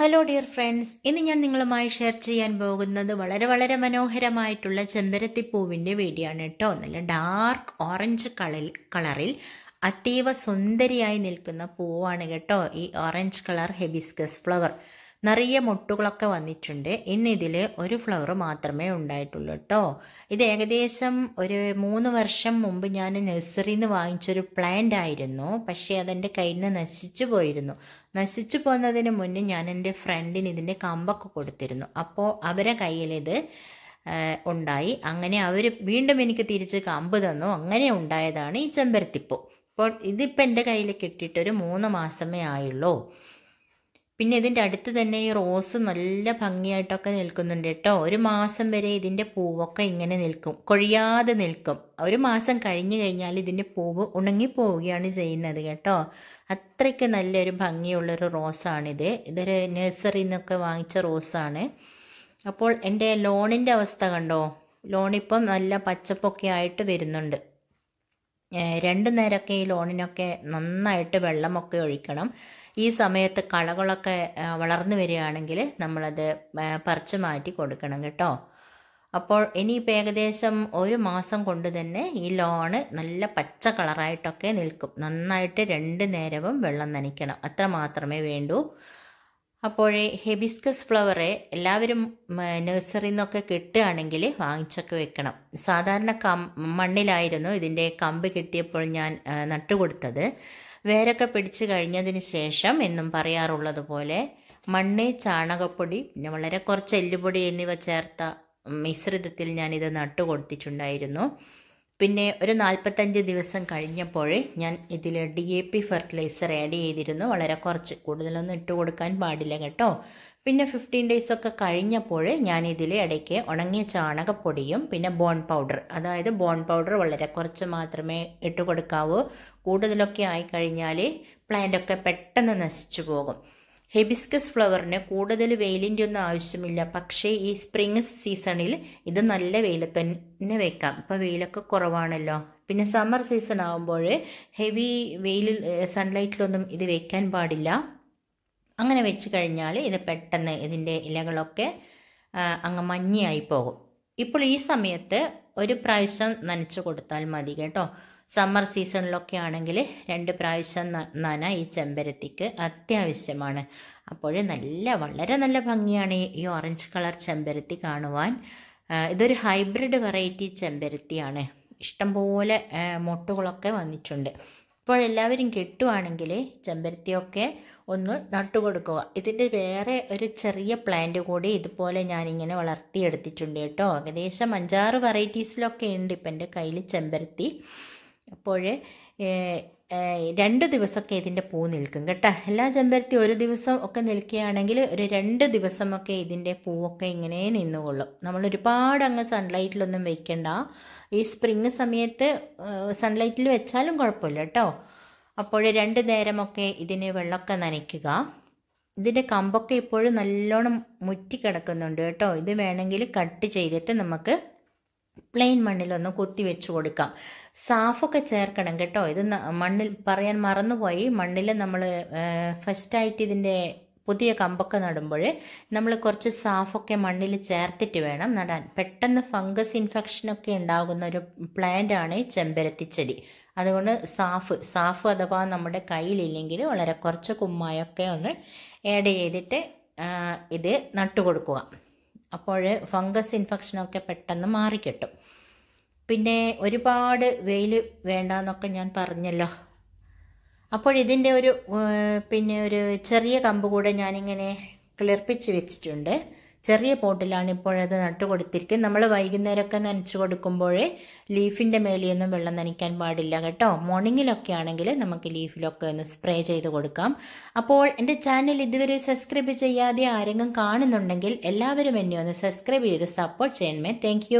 hello dear friends ഇന്ന് ഞാൻ നിങ്ങളുമായി ഷെയർ ചെയ്യാൻ പോകുന്നത് വളരെ വളരെ മനോഹരമായിട്ടുള്ള ചെമ്പരത്തിപ്പൂവിൻ്റെ വീഡിയോ ആണ് കേട്ടോ നല്ല ഡാർക്ക് ഓറഞ്ച് കളറിൽ കളറിൽ അതീവ സുന്ദരിയായി നിൽക്കുന്ന പൂവാണ് കേട്ടോ ഈ ഓറഞ്ച് കളർ ഹെബിസ്കസ് ഫ്ലവർ നിറയ മുട്ടുകളൊക്കെ വന്നിട്ടുണ്ട് ഇന്നിതിൽ ഒരു ഫ്ലവർ മാത്രമേ ഉണ്ടായിട്ടുള്ളൂ കേട്ടോ ഇത് ഏകദേശം ഒരു മൂന്ന് വർഷം മുമ്പ് ഞാൻ നഴ്സറിയിൽ നിന്ന് വാങ്ങിച്ചൊരു പ്ലാന്റ് ആയിരുന്നു പക്ഷേ അതെൻ്റെ കയ്യിൽ നിന്ന് നശിച്ചു പോയിരുന്നു നശിച്ചു പോകുന്നതിന് മുന്നേ ഞാൻ എൻ്റെ ഫ്രണ്ടിന് ഇതിൻ്റെ കമ്പൊക്കെ കൊടുത്തിരുന്നു അപ്പോൾ അവരെ കയ്യിൽ ഇത് ഉണ്ടായി അങ്ങനെ അവർ വീണ്ടും എനിക്ക് തിരിച്ച് കമ്പ് തന്നു അങ്ങനെ ഉണ്ടായതാണ് ഈ ചെമ്പരത്തിപ്പൂ അപ്പോൾ ഇതിപ്പോൾ എൻ്റെ കയ്യിൽ കിട്ടിയിട്ടൊരു മൂന്ന് മാസമേ ആയുള്ളൂ പിന്നെ ഇതിൻ്റെ അടുത്ത് തന്നെ ഈ റോസ് നല്ല ഭംഗിയായിട്ടൊക്കെ നിൽക്കുന്നുണ്ട് കേട്ടോ ഒരു മാസം വരെ ഇതിൻ്റെ പൂവൊക്കെ ഇങ്ങനെ നിൽക്കും കൊഴിയാതെ നിൽക്കും ഒരു മാസം കഴിഞ്ഞു കഴിഞ്ഞാൽ ഇതിൻ്റെ പൂവ് ഉണങ്ങിപ്പോവുകയാണ് ചെയ്യുന്നത് കേട്ടോ അത്രയ്ക്ക് നല്ലൊരു ഭംഗിയുള്ളൊരു റോസാണിത് ഇതൊരു നഴ്സറിയിൽ നിന്നൊക്കെ വാങ്ങിച്ച റോസാണ് അപ്പോൾ എൻ്റെ ലോണിൻ്റെ അവസ്ഥ കണ്ടോ ലോണിപ്പം നല്ല പച്ചപ്പൊക്കെ ആയിട്ട് വരുന്നുണ്ട് രണ്ടു നേരമൊക്കെ ഈ ലോണിനൊക്കെ നന്നായിട്ട് വെള്ളമൊക്കെ ഒഴിക്കണം ഈ സമയത്ത് കളകളൊക്കെ വളർന്നു വരികയാണെങ്കിൽ നമ്മളത് പറിച്ചു മാറ്റി കൊടുക്കണം കേട്ടോ അപ്പോൾ ഇനിയിപ്പോൾ ഏകദേശം ഒരു മാസം കൊണ്ട് തന്നെ ഈ ലോണ് നല്ല പച്ച കളറായിട്ടൊക്കെ നിൽക്കും നന്നായിട്ട് രണ്ട് നേരവും വെള്ളം നനയ്ക്കണം അത്ര മാത്രമേ വേണ്ടൂ അപ്പോഴേ ഹെബിസ്കസ് ഫ്ലവറെ എല്ലാവരും നഴ്സറിയിൽ നിന്നൊക്കെ കിട്ടുകയാണെങ്കിൽ വാങ്ങിച്ചൊക്കെ വെക്കണം സാധാരണ കം മണ്ണിലായിരുന്നു ഇതിൻ്റെ കമ്പ് കിട്ടിയപ്പോൾ ഞാൻ നട്ടുകൊടുത്തത് വേരൊക്കെ പിടിച്ചു കഴിഞ്ഞതിന് ശേഷം എന്നും പറയാറുള്ളത് പോലെ മണ്ണ് ചാണകപ്പൊടി പിന്നെ വളരെ കുറച്ച് എല്ലുപൊടി എന്നിവ ചേർത്ത മിശ്രിതത്തിൽ ഞാനിത് നട്ടുകൊടുത്തിട്ടുണ്ടായിരുന്നു പിന്നെ ഒരു നാൽപ്പത്തഞ്ച് ദിവസം കഴിഞ്ഞപ്പോൾ ഞാൻ ഇതിൽ D A P fertiliser add ചെയ്തിരുന്നു വളരെ കുറച്ച് കൂടുതലൊന്നും ഇട്ട് കൊടുക്കാൻ പാടില്ല കേട്ടോ പിന്നെ ഫിഫ്റ്റീൻ ഡേയ്സ് ഒക്കെ കഴിഞ്ഞപ്പോൾ ഞാൻ ഇതിൽ ഇടയ്ക്ക് ഉണങ്ങിയ ചാണകപ്പൊടിയും പിന്നെ ബോൺ പൗഡർ അതായത് ബോൺ പൗഡർ വളരെ കുറച്ച് മാത്രമേ ഇട്ട് കൊടുക്കാവൂ കൂടുതലൊക്കെ ആയിക്കഴിഞ്ഞാൽ ഒക്കെ പെട്ടെന്ന് നശിച്ചു പോകും ഹെബിസ്കസ് ഫ്ലവറിന് കൂടുതൽ വെയിലിൻ്റെ ഒന്നും ആവശ്യമില്ല പക്ഷേ ഈ സ്പ്രിങ് സീസണിൽ ഇത് നല്ല വെയിലത്ത് തന്നെ വെക്കാം ഇപ്പോൾ വെയിലൊക്കെ കുറവാണല്ലോ പിന്നെ സമ്മർ സീസൺ ആകുമ്പോൾ ഹെവി വെയിലിൽ സൺലൈറ്റിലൊന്നും ഇത് വെക്കാൻ പാടില്ല അങ്ങനെ വെച്ച് കഴിഞ്ഞാൽ ഇത് പെട്ടെന്ന് ഇതിൻ്റെ ഇലകളൊക്കെ അങ്ങ് മഞ്ഞയായി പോകും ഇപ്പോൾ ഈ സമയത്ത് ഒരു പ്രാവശ്യം നനച്ചു കൊടുത്താൽ മതി കേട്ടോ സമ്മർ സീസണിലൊക്കെ ആണെങ്കിൽ രണ്ട് പ്രാവശ്യം നന ഈ ചെമ്പരത്തിക്ക് അത്യാവശ്യമാണ് അപ്പോൾ നല്ല വളരെ നല്ല ഭംഗിയാണ് ഈ ഓറഞ്ച് കളർ ചെമ്പരത്തി കാണുവാൻ ഇതൊരു ഹൈബ്രിഡ് വെറൈറ്റി ചെമ്പരത്തിയാണ് ഇഷ്ടംപോലെ മൊട്ടുകളൊക്കെ വന്നിട്ടുണ്ട് ഇപ്പോൾ എല്ലാവരും കിട്ടുവാണെങ്കിൽ ചെമ്പരത്തിയൊക്കെ ഒന്ന് നട്ടുകൊടുക്കുക ഇതിൻ്റെ വേറെ ഒരു ചെറിയ പ്ലാന്റ് കൂടി ഇതുപോലെ ഞാനിങ്ങനെ വളർത്തിയെടുത്തിട്ടുണ്ട് കേട്ടോ ഏകദേശം അഞ്ചാറ് വെറൈറ്റീസിലൊക്കെ ഉണ്ട് ഇപ്പം എൻ്റെ കയ്യിൽ ചെമ്പരത്തി അപ്പോൾ രണ്ട് ദിവസമൊക്കെ ഇതിൻ്റെ പൂ നിൽക്കും കേട്ടോ എല്ലാ ചെമ്പരത്തി ഒരു ദിവസം ഒക്കെ നിൽക്കുകയാണെങ്കിൽ ഒരു രണ്ട് ദിവസമൊക്കെ ഇതിൻ്റെ പൂവൊക്കെ ഇങ്ങനെ നിന്നുകൊള്ളും നമ്മൾ ഒരുപാട് അങ്ങ് സൺലൈറ്റിലൊന്നും വെക്കണ്ട ഈ സ്പ്രിങ് സമയത്ത് സൺലൈറ്റിൽ വെച്ചാലും കുഴപ്പമില്ല കേട്ടോ അപ്പോൾ രണ്ട് നേരമൊക്കെ ഇതിന് വെള്ളമൊക്കെ നനയ്ക്കുക ഇതിൻ്റെ കമ്പൊക്കെ ഇപ്പോഴും നല്ലോണം മുറ്റി കിടക്കുന്നുണ്ട് കേട്ടോ ഇത് വേണമെങ്കിൽ കട്ട് ചെയ്തിട്ട് നമുക്ക് പ്ലെയിൻ മണ്ണിലൊന്ന് കുത്തി വെച്ച് കൊടുക്കാം സാഫൊക്കെ ചേർക്കണം കേട്ടോ ഇത് മണ്ണിൽ പറയാൻ മറന്നുപോയി മണ്ണിൽ നമ്മൾ ഫസ്റ്റായിട്ട് ഇതിൻ്റെ പുതിയ കമ്പൊക്കെ നടുമ്പോൾ നമ്മൾ കുറച്ച് സാഫൊക്കെ മണ്ണിൽ ചേർത്തിട്ട് വേണം നടാൻ പെട്ടെന്ന് ഫംഗസ് ഇൻഫെക്ഷനൊക്കെ ഉണ്ടാകുന്ന ഒരു പ്ലാന്റ് ആണ് ചെടി അതുകൊണ്ട് സാഫ് സാഫ് അഥവാ നമ്മുടെ കയ്യിലില്ലെങ്കിൽ വളരെ കുറച്ച് കുമ്മായൊക്കെ ഒന്ന് ആഡ് ചെയ്തിട്ട് ഇത് നട്ടുകൊടുക്കുക കൊടുക്കുക അപ്പോൾ ഫംഗസ് ഇൻഫെക്ഷനൊക്കെ പെട്ടെന്ന് മാറിക്കിട്ടും പിന്നെ ഒരുപാട് വെയിൽ വേണ്ടെന്നൊക്കെ ഞാൻ പറഞ്ഞല്ലോ അപ്പോൾ ഇതിൻ്റെ ഒരു പിന്നെ ഒരു ചെറിയ കമ്പ് കൂടെ ഞാനിങ്ങനെ കിളിർപ്പിച്ച് വെച്ചിട്ടുണ്ട് ചെറിയ പോട്ടിലാണ് ഇപ്പോഴത് നട്ടുകൊടുത്തിരിക്കുന്നത് നമ്മൾ വൈകുന്നേരമൊക്കെ നനച്ചു കൊടുക്കുമ്പോഴേ ലീഫിൻ്റെ മേലെയൊന്നും വെള്ളം നനയ്ക്കാൻ പാടില്ല കേട്ടോ മോർണിംഗിലൊക്കെ ആണെങ്കിൽ നമുക്ക് ലീഫിലൊക്കെ ഒന്ന് സ്പ്രേ ചെയ്ത് കൊടുക്കാം അപ്പോൾ എൻ്റെ ചാനൽ ഇതുവരെ സബ്സ്ക്രൈബ് ചെയ്യാതെ ആരെങ്കിലും കാണുന്നുണ്ടെങ്കിൽ എല്ലാവരും എന്നെ ഒന്ന് സബ്സ്ക്രൈബ് ചെയ്ത് സപ്പോർട്ട് ചെയ്യണമേ താങ്ക്